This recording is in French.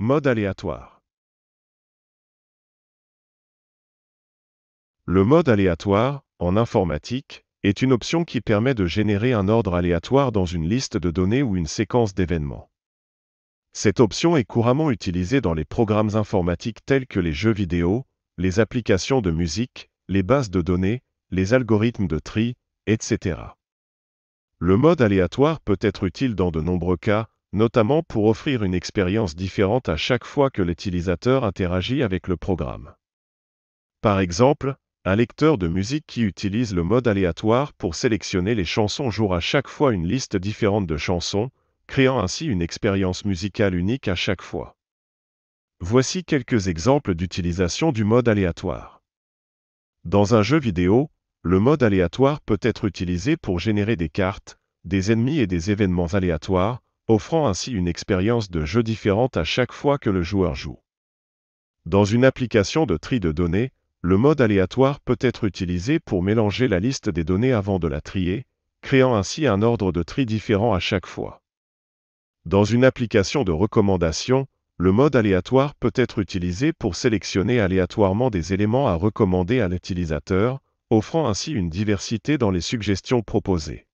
Mode aléatoire. Le mode aléatoire, en informatique, est une option qui permet de générer un ordre aléatoire dans une liste de données ou une séquence d'événements. Cette option est couramment utilisée dans les programmes informatiques tels que les jeux vidéo, les applications de musique, les bases de données, les algorithmes de tri, etc. Le mode aléatoire peut être utile dans de nombreux cas, notamment pour offrir une expérience différente à chaque fois que l'utilisateur interagit avec le programme. Par exemple, un lecteur de musique qui utilise le mode aléatoire pour sélectionner les chansons jouera à chaque fois une liste différente de chansons, créant ainsi une expérience musicale unique à chaque fois. Voici quelques exemples d'utilisation du mode aléatoire. Dans un jeu vidéo, le mode aléatoire peut être utilisé pour générer des cartes, des ennemis et des événements aléatoires, offrant ainsi une expérience de jeu différente à chaque fois que le joueur joue. Dans une application de tri de données, le mode aléatoire peut être utilisé pour mélanger la liste des données avant de la trier, créant ainsi un ordre de tri différent à chaque fois. Dans une application de recommandation, le mode aléatoire peut être utilisé pour sélectionner aléatoirement des éléments à recommander à l'utilisateur, offrant ainsi une diversité dans les suggestions proposées.